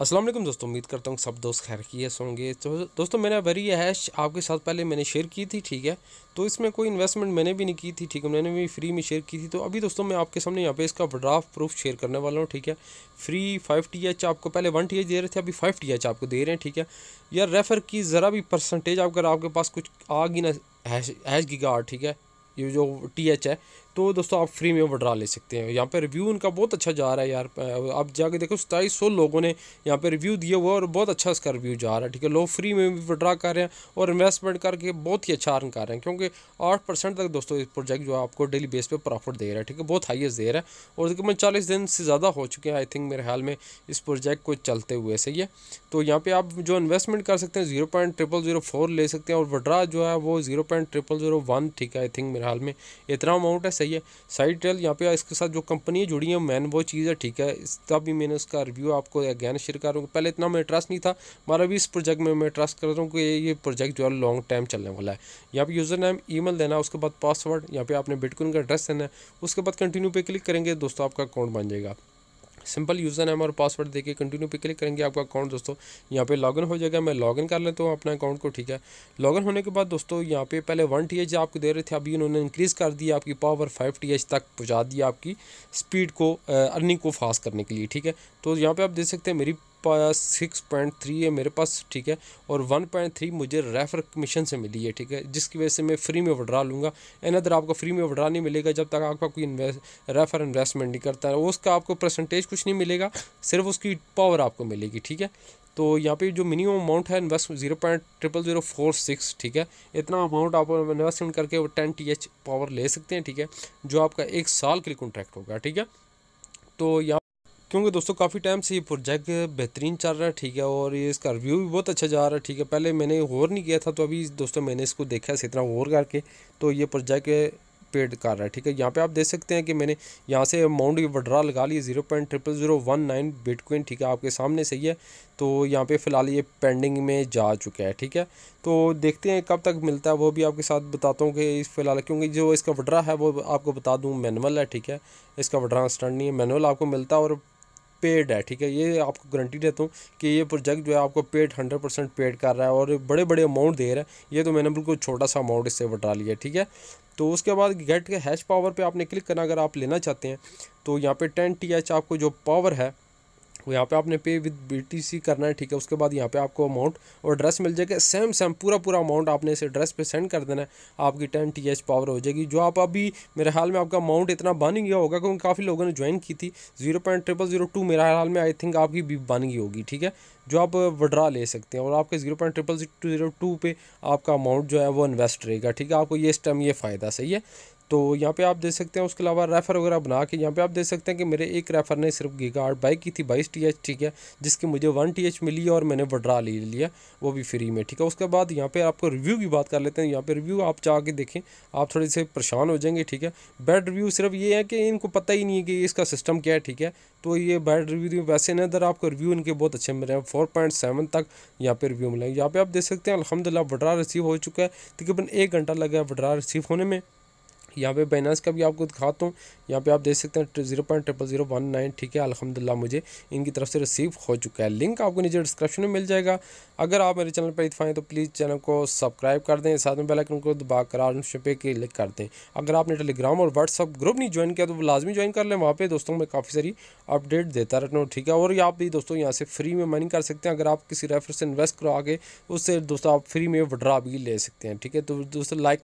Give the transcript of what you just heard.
असलम दोस्तों उम्मीद करता हूँ सब दोस्त खैर किए होंगे तो दोस्तों मैंने भरी यह हैश आपके साथ पहले मैंने शेयर की थी ठीक है तो इसमें कोई इन्वेस्टमेंट मैंने भी नहीं की थी ठीक है मैंने भी फ्री में शेयर की थी तो अभी दोस्तों मैं आपके सामने यहाँ पे इसका ड्राफ्ट प्रूफ शेयर करने वाला हूँ ठीक है फ्री फाइव टी एच आपको पहले वन टी एच दे रहे थे अभी फाइव टी एच आपको दे रहे हैं ठीक है या रेफ़र की ज़रा भी परसेंटेज अगर आपके पास कुछ आ गई ना हैश हैश ठीक है ये जो टी एच है तो दोस्तों आप फ्री में वड्रा ले सकते हैं यहाँ पर रिव्यू उनका बहुत अच्छा जा रहा है यार आप जाके देखो सताईस सौ लोगों ने यहाँ पर रिव्यू दिया हुआ और बहुत अच्छा इसका रिव्यू जा रहा है ठीक है लोग फ्री में भी वड्रा कर रहे हैं और इन्वेस्टमेंट करके बहुत ही अच्छा अर्न कर रहे हैं क्योंकि आठ परसेंट तक दोस्तों इस प्रोजेक्ट जो है आपको डेली बेस पर प्रॉफिट दे रहा है ठीक है बहुत हाइएस्ट दे रहा है और मैं चालीस दिन से ज़्यादा हो चुके हैं आई थिंक मेरे ख्याल में इस प्रोजेक्ट को चलते हुए सही है तो यहाँ पर आप जो इन्वेस्टमेंट कर सकते हैं zero point triple zero four ले सकते हैं और वड्रा जो है वो zero point triple zero one ठीक है आई थिंक मेरे हाल में इतना अमाउंट है सही है साइड ट्रेल यहाँ पे इसके साथ जो कंपनी है जुड़ी है मैन वो चीज़ है ठीक है इसका भी मैंने उसका रिव्यू आपको अगैन शेयर करूँगा पहले इतना मैं ट्रस्ट नहीं था हमारा भी इस प्रोजेक्ट में मैं ट्रस्ट कर रहा हूँ कि ये प्रोजेक्ट जो है लॉन्ग टाइम चलने वाला है यहाँ पर यूज़र नेम ईमेल देना उसके बाद पासवर्ड यहाँ पे आपने बिटकॉइन का एड्रेस देना है उसके बाद कंटिन्यू पे क्लिक करेंगे दोस्तों आपका अकाउंट बन जाएगा सिंपल यूज़र नेम और पासवर्ड देके कंटिन्यू पे क्लिक करेंगे आपका अकाउंट दोस्तों यहाँ पे लॉगिन हो जाएगा मैं लॉगिन कर लेता हूँ अपना अकाउंट को ठीक है लॉगिन होने के बाद दोस्तों यहाँ पे पहले वन टी एच आपको दे रहे थे अभी इन्होंने इंक्रीज़ कर दिया आपकी पावर फाइव टी एच तक पहुँचा दिया आपकी स्पीड को अर्निंग को फास्ट करने के लिए ठीक है तो यहाँ पर आप देख सकते हैं मेरी पास सिक्स पॉइंट थ्री है मेरे पास ठीक है और वन पॉइंट थ्री मुझे रेफर कमीशन से मिली है ठीक है जिसकी वजह से मैं फ्री में वड्रा लूँगा इन अदर आपको फ्री में वड्रा नहीं मिलेगा जब तक आपका कोई रेफर इन्वेस्टमेंट नहीं करता है उसका आपको परसेंटेज कुछ नहीं मिलेगा सिर्फ उसकी पावर आपको मिलेगी ठीक है तो यहाँ पे जो मिनिमम अमाउंट है invest zero point triple zero four six ठीक है इतना अमाउंट आप इन्वेस्टमेंट करके वो टेन टी एच पावर ले सकते हैं ठीक है जो आपका एक साल के लिए कॉन्ट्रैक्ट होगा ठीक है तो यहाँ क्योंकि दोस्तों काफ़ी टाइम से ये प्रोजेक्ट बेहतरीन चल रहा है ठीक है और ये इसका रिव्यू भी बहुत अच्छा जा रहा है ठीक है पहले मैंने गौर नहीं किया था तो अभी दोस्तों मैंने इसको देखा है इतना गौर करके तो ये प्रोजेक्ट पेड कर रहा है ठीक है यहाँ पे आप देख सकते हैं कि मैंने यहाँ से अमाउंट की वड्रा लगा ली zero point triple zero one nine bitcoin ठीक है आपके सामने सही है तो यहाँ पे फ़िलहाल ये पेंडिंग में जा चुका है ठीक है तो देखते हैं कब तक मिलता है वो भी आपके साथ बताता हूँ कि इस फिलहाल क्योंकि जो इसका वड्रा है वो आपको बता दूँ मैनुअल है ठीक है इसका वड्रा स्टैंड नहीं है मैनुअल आपको मिलता है और पेड है ठीक है ये आपको गारंटी देता हूँ कि ये प्रोजेक्ट जो है आपको पेड हंड्रेड परसेंट पेड कर रहा है और बड़े बड़े अमाउंट दे रहा है ये तो मैंने बिल्कुल छोटा सा अमाउंट इससे बटा लिया ठीक है तो उसके बाद गेट के हैश पावर पे आपने क्लिक करना अगर आप लेना चाहते हैं तो यहाँ पे टेन टी एच आपको जो पावर है तो यहाँ पे आपने पे विद बीटीसी करना है ठीक है उसके बाद यहाँ पे आपको अमाउंट और एड्रेस मिल जाएगा सेम सेम पूरा पूरा अमाउंट आपने इस एड्रेस पे सेंड कर देना है आपकी टेन टी एच पावर हो जाएगी जो आप अभी मेरे हाल में आपका अमाउंट इतना बन गया होगा क्योंकि काफ़ी लोगों ने ज्वाइन की थी zero point triple zero two मेरे ख्याल में आई थिंक आपकी भी बन गई होगी ठीक है जो आप विड्रा ले सकते हैं और आपके zero point triple zero two पे आपका अमाउंट जो है वो इन्वेस्ट रहेगा ठीक है आपको ये इस टाइम ये फ़ायदा सही है तो यहाँ पे आप देख सकते हैं उसके अलावा रेफ़र वगैरह बना के यहाँ पे आप देख सकते हैं कि मेरे एक रेफ़र ने सिर्फ गीगा आठ बाइक की थी बाईस टी एच ठीक है जिसकी मुझे वन टी एच मिली और मैंने वड्रा ले लिया वो भी फ्री में ठीक है उसके बाद यहाँ पे आपको रिव्यू की बात कर लेते हैं यहाँ पे रिव्यू आप चाह के देखें आप थोड़े से परेशान हो जाएंगे ठीक है बैड रिव्यू सिर्फ ये है कि इनको पता ही नहीं है कि इसका सिस्टम क्या है ठीक है तो ये बैड रिव्यू वैसे ना इधर आपको रिव्यू इनके बहुत अच्छे मिले हैं फोर पॉइंट सेवन तक यहाँ पर रिव्यू मिले यहाँ पे आप देख सकते हैं अलहमदिल्ला वड्रा रिसीव हो चुका है तकरीबन एक घंटा लगा है वड्रा रिसीव होने में यहाँ पे बाइनास का भी आपको दिखाता हूँ यहाँ पे आप देख सकते हैं zero point triple zero one nine ठीक है अलहमदिल्ला मुझे इनकी तरफ से रिसीव हो चुका है लिंक आपको नीचे डिस्क्रिप्शन में मिल जाएगा अगर आप मेरे चैनल पर इतफाएँ तो प्लीज़ चैनल को सब्सक्राइब कर दें साथ में बेलाइकन को दबा कर पे क्लिक कर दें अगर आपने टेलीग्राम और व्हाट्सअप ग्रुप नहीं ज्वाइन किया तो लाजमी ज्वाइन कर लें वहाँ पर दोस्तों में काफ़ी सारी अपडेट देता रहता हूँ ठीक है और आप भी दोस्तों यहाँ से फ्री में मनी कर सकते हैं अगर आप किसी रेफर से इन्वेस्ट करवा के उससे दोस्तों आप फ्री में विड्रा भी ले सकते हैं ठीक है तो दोस्तों लाइक